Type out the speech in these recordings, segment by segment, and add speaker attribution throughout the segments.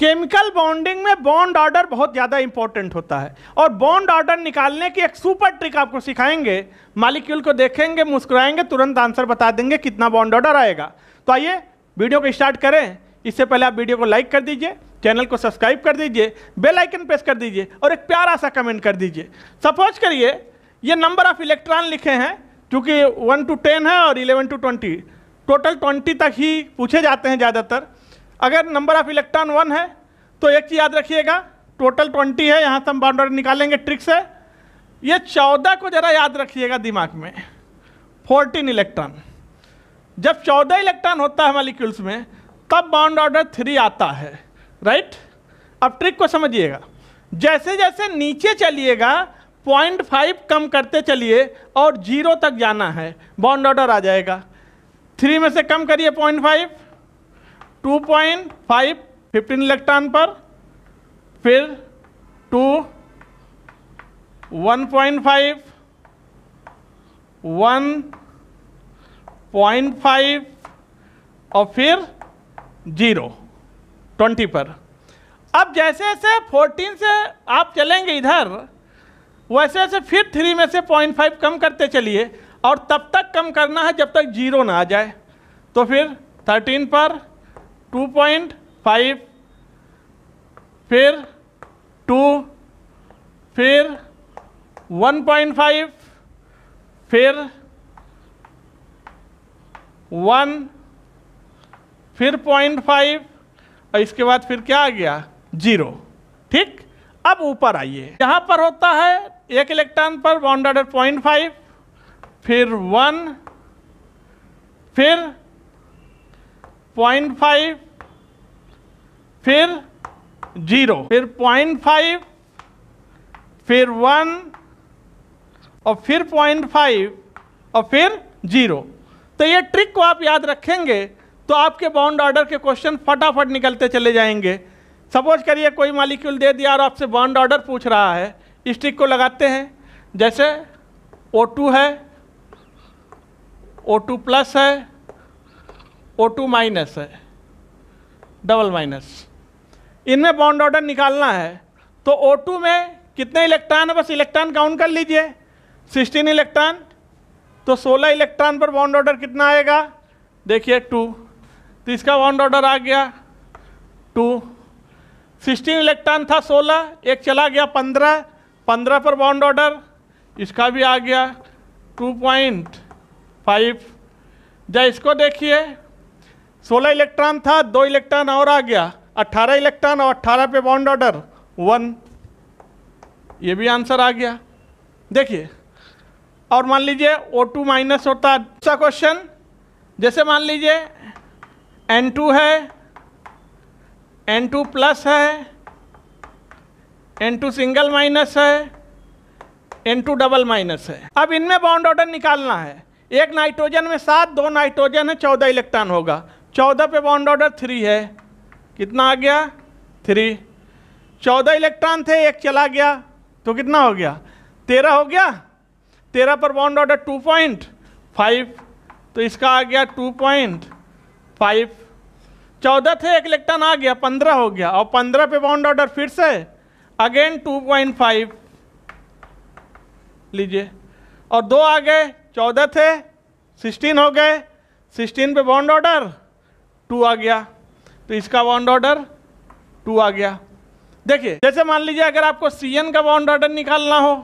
Speaker 1: chemical bonding में bond order बहुत ज़्यादा इंपॉर्टेंट होता है और बॉन्ड ऑर्डर निकालने की एक सुपर ट्रिक आपको सिखाएंगे मालिक्यूल को देखेंगे मुस्कुराएंगे तुरंत आंसर बता देंगे कितना बॉन्ड ऑर्डर आएगा तो आइए वीडियो को स्टार्ट करें इससे पहले आप वीडियो को लाइक कर दीजिए चैनल को सब्सक्राइब कर दीजिए बेल आइकन प्रेस कर दीजिए और एक प्यारा सा कमेंट कर दीजिए सपोज करिए ये नंबर ऑफ इलेक्ट्रॉन लिखे हैं क्योंकि वन टू टेन है और eleven two twenty total twenty तक ही पूछे जाते हैं ज़्यादातर अगर नंबर ऑफ इलेक्ट्रॉन वन है तो एक चीज़ याद रखिएगा टोटल ट्वेंटी है यहाँ से हम बाउंड्री निकालेंगे ट्रिक से ये चौदह को ज़रा याद रखिएगा दिमाग में फोर्टीन इलेक्ट्रॉन जब चौदह इलेक्ट्रॉन होता है मालिक्यूल्स में तब बाउंड ऑर्डर थ्री आता है राइट अब ट्रिक को समझिएगा जैसे जैसे नीचे चलिएगा पॉइंट फाइव कम करते चलिए और जीरो तक जाना है बाउंड ऑर्डर आ जाएगा थ्री में से कम करिए point five two point five fifteen electron पर फिर two one point five one point five और फिर जीरो ट्वेंटी पर अब जैसे जैसे फोर्टीन से आप चलेंगे इधर वैसे वैसे फिर थ्री में से पॉइंट फाइव कम करते चलिए और तब तक कम करना है जब तक जीरो ना आ जाए तो फिर थर्टीन पर 2.5 फिर 2 फिर 1.5 फिर 1 फिर 0.5 और इसके बाद फिर क्या आ गया जीरो ठीक अब ऊपर आइए यहां पर होता है एक इलेक्ट्रॉन पर बाउंड्रेड पॉइंट फाइव फिर वन फिर पॉइंट फाइव फिर जीरो फिर पॉइंट फाइव फिर वन और फिर पॉइंट फाइव और फिर जीरो तो ये ट्रिक को आप याद रखेंगे तो आपके बाउंड ऑर्डर के क्वेश्चन फटाफट निकलते चले जाएंगे सपोज करिए कोई मालिक्यूल दे दिया और आपसे बाउंड ऑर्डर पूछ रहा है इस ट्रिक को लगाते हैं जैसे O2 है O2 प्लस है ओ टू माइनस है डबल माइनस इनमें बॉन्ड ऑर्डर निकालना है तो ओ टू में कितने इलेक्ट्रॉन है बस इलेक्ट्रॉन काउंट कर लीजिए सिक्सटीन इलेक्ट्रॉन तो सोलह इलेक्ट्रॉन पर बॉन्ड ऑर्डर कितना आएगा देखिए टू तो इसका बॉन्ड ऑर्डर आ गया टू सिक्सटीन इलेक्ट्रॉन था सोलह एक चला गया पंद्रह पंद्रह पर बॉन्ड ऑर्डर इसका भी आ गया टू पॉइंट फाइव जब इसको देखिए सोलह इलेक्ट्रॉन था दो इलेक्ट्रॉन और आ गया 18 इलेक्ट्रॉन और अट्ठारह पे बॉन्ड ऑर्डर वन ये भी आंसर आ गया देखिए और मान लीजिए O2 टू माइनस होता दूसरा क्वेश्चन जैसे मान लीजिए एन टू है एन टू प्लस है एन टू सिंगल माइनस है एन टू डबल माइनस है अब इनमें बाउंड ऑर्डर निकालना है एक नाइट्रोजन में सात दो नाइट्रोजन है चौदह इलेक्ट्रॉन होगा चौदह पे बॉन्ड ऑर्डर थ्री है कितना आ गया थ्री चौदह इलेक्ट्रॉन थे एक चला गया तो कितना हो गया तेरह हो गया तेरह पर bond order two point five तो इसका आ गया टू पॉइंट फाइव चौदह थे एक इलेक्ट्रॉन आ गया पंद्रह हो गया और पंद्रह पे बॉन्ड ऑर्डर फिर से अगेन टू पॉइंट फाइव लीजिए और दो आ गए चौदह थे सिक्सटीन हो गए सिक्सटीन पे बॉन्ड ऑर्डर टू आ गया तो इसका बॉन्ड ऑर्डर टू आ गया देखिए जैसे मान लीजिए अगर आपको सी एन का बॉन्ड ऑर्डर निकालना हो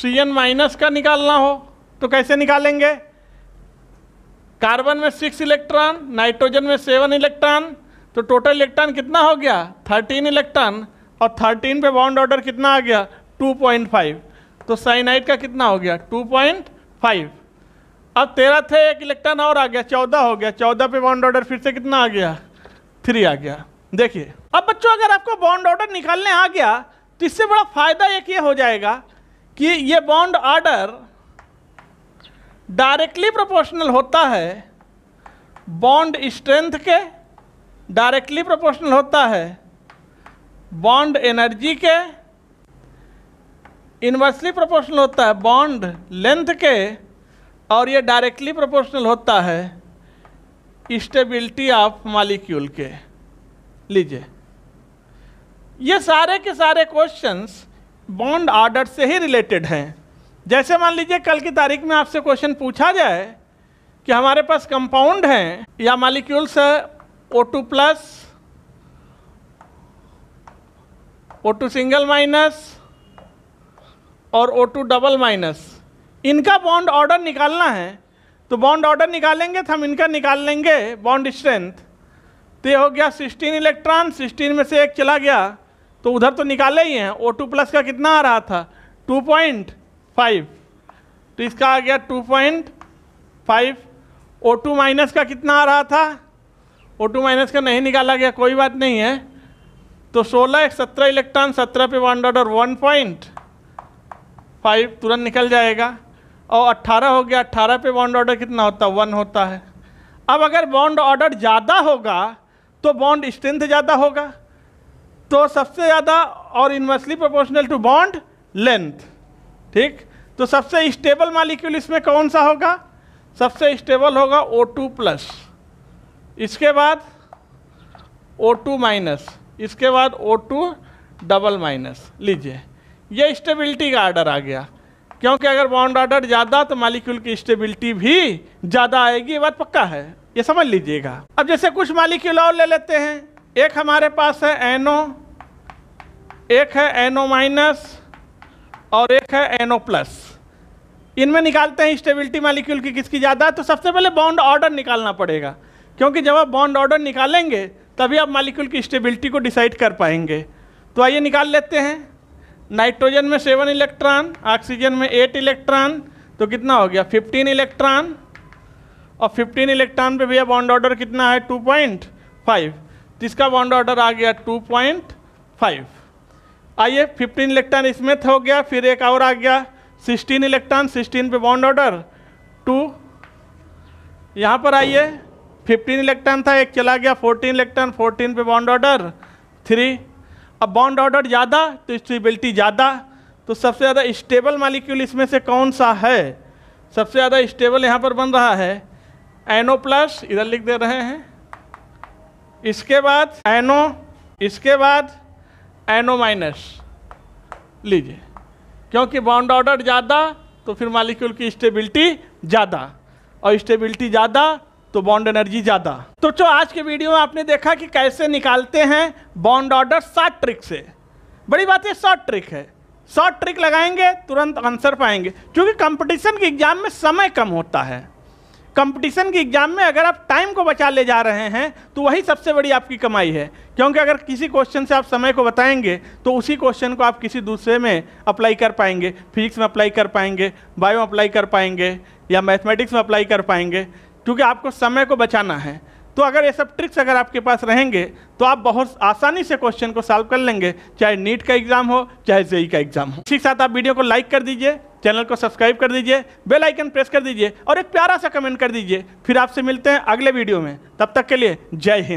Speaker 1: सी एन माइनस का निकालना हो तो कैसे निकालेंगे कार्बन में सिक्स इलेक्ट्रॉन नाइट्रोजन में सेवन इलेक्ट्रॉन तो टोटल इलेक्ट्रॉन कितना हो गया थर्टीन इलेक्ट्रॉन और थर्टीन पे बॉन्ड ऑर्डर कितना आ गया टू पॉइंट फाइव तो साइनाइट का कितना हो गया टू पॉइंट फाइव अब तेरह थे एक इलेक्ट्रॉन और आ गया चौदह हो गया चौदह पे बॉन्ड ऑर्डर फिर से कितना आ गया थ्री आ गया देखिए अब बच्चों अगर आपको बॉन्ड ऑर्डर निकालने आ गया तो इससे बड़ा फायदा एक ये हो जाएगा कि ये बॉन्ड ऑर्डर डायरेक्टली प्रोपोर्शनल होता है बॉन्ड स्ट्रेंथ के डायरेक्टली प्रोपोर्शनल होता है बॉन्ड एनर्जी के इन्वर्सली प्रोपोर्शनल होता है बॉन्ड लेंथ के और ये डायरेक्टली प्रोपोर्शनल होता है स्टेबिलिटी ऑफ मालिक्यूल के लीजिए ये सारे के सारे क्वेश्चंस बॉन्ड ऑर्डर से ही रिलेटेड हैं जैसे मान लीजिए कल की तारीख में आपसे क्वेश्चन पूछा जाए कि हमारे पास कंपाउंड हैं या मालिक्यूल्स है O two plus O two single minus और ओ टू डबल माइनस इनका बॉन्ड ऑर्डर निकालना है तो बॉन्ड ऑर्डर निकालेंगे तो हम इनका निकाल लेंगे बॉन्ड स्ट्रेंथ तो ये हो गया सिक्सटीन इलेक्ट्रॉन सिक्सटीन में से एक चला गया तो उधर तो निकाले ही हैं ओ टू प्लस का कितना आ रहा था टू पॉइंट फाइव तो इसका आ गया two point five O two minus का कितना आ रहा था ओ टू माइनस का नहीं निकाला गया कोई बात नहीं है तो सोलह एक सत्रह इलेक्ट्रॉन सत्रह पे वन डॉट और वन पॉइंट फाइव तुरंत निकल जाएगा और 18 हो गया 18 पे बॉन्ड ऑर्डर कितना होता है वन होता है अब अगर बॉन्ड ऑर्डर ज़्यादा होगा तो बॉन्ड स्ट्रेंथ ज़्यादा होगा तो सबसे ज़्यादा और inversely proportional to bond length ठीक तो सबसे स्टेबल मालिक्यूल इसमें कौन सा होगा सबसे स्टेबल होगा ओ टू प्लस इसके बाद ओ टू माइनस इसके बाद ओ टू डबल माइनस लीजिए ये स्टेबिलिटी का आर्डर आ गया क्योंकि अगर बॉन्ड ऑर्डर ज़्यादा तो मालिक्यूल की स्टेबिलिटी भी ज़्यादा आएगी ये बात पक्का है ये समझ लीजिएगा अब जैसे कुछ मालिक्यूल और ले लेते हैं एक हमारे पास है एनो एक है एनो माइनस और एक है एनो प्लस इनमें निकालते हैं स्टेबिलिटी मालिक्यूल की किसकी ज़्यादा तो सबसे पहले बॉन्ड ऑर्डर निकालना पड़ेगा क्योंकि जब आप बॉन्ड ऑर्डर निकालेंगे तभी आप मालिक्यूल की स्टेबिलिटी को डिसाइड कर पाएंगे तो आइए निकाल लेते हैं नाइट्रोजन में सेवन इलेक्ट्रॉन ऑक्सीजन में एट इलेक्ट्रॉन तो कितना हो गया फिफ्टीन इलेक्ट्रॉन और फिफ्टीन इलेक्ट्रॉन पे भैया बॉन्ड ऑर्डर कितना है टू पॉइंट फाइव जिसका तो बॉन्ड ऑर्डर आ गया टू पॉइंट फाइव आइए फिफ्टीन इलेक्ट्रॉन इसमें हो गया फिर एक और आ गया सिक्सटीन इलेक्ट्रॉन सिक्सटीन पे बॉन्ड ऑर्डर टू यहाँ पर आइए फिफ्टीन इलेक्ट्रॉन था एक चला गया फोर्टीन इलेक्ट्रॉन फोर्टीन पे बॉन्ड ऑर्डर थ्री अब बॉन्ड ऑर्डर ज़्यादा तो स्टेबिलिटी ज़्यादा तो सबसे ज़्यादा स्टेबल मालिक्यूल इसमें से कौन सा है सबसे ज़्यादा स्टेबल यहाँ पर बन रहा है एनो प्लस इधर लिख दे रहे हैं इसके बाद एनो इसके बाद एनो माइनस लीजिए क्योंकि बॉन्ड ऑर्डर ज़्यादा तो फिर मालिक्यूल की स्टेबिलिटी ज़्यादा और स्टेबिलिटी ज़्यादा तो बॉन्ड एनर्जी ज़्यादा तो चो आज के वीडियो में आपने देखा कि कैसे निकालते हैं बॉन्ड ऑर्डर शॉर्ट ट्रिक से बड़ी बात है शॉर्ट ट्रिक है शॉर्ट ट्रिक लगाएंगे तुरंत आंसर पाएंगे क्योंकि कंपटीशन के एग्ज़ाम में समय कम होता है कंपटीशन के एग्ज़ाम में अगर आप टाइम को बचा ले जा रहे हैं तो वही सबसे बड़ी आपकी कमाई है क्योंकि अगर किसी क्वेश्चन से आप समय को बताएंगे तो उसी क्वेश्चन को आप किसी दूसरे में अप्लाई कर पाएंगे फिजिक्स में अप्लाई कर पाएंगे बायो अप्लाई कर पाएंगे या मैथमेटिक्स में अप्लाई कर पाएंगे क्योंकि आपको समय को बचाना है तो अगर ये सब ट्रिक्स अगर आपके पास रहेंगे तो आप बहुत आसानी से क्वेश्चन को सॉल्व कर लेंगे चाहे नीट का एग्जाम हो चाहे जेई का एग्जाम हो इसी के साथ आप वीडियो को लाइक कर दीजिए चैनल को सब्सक्राइब कर दीजिए बेल आइकन प्रेस कर दीजिए और एक प्यारा सा कमेंट कर दीजिए फिर आपसे मिलते हैं अगले वीडियो में तब तक के लिए जय हिंद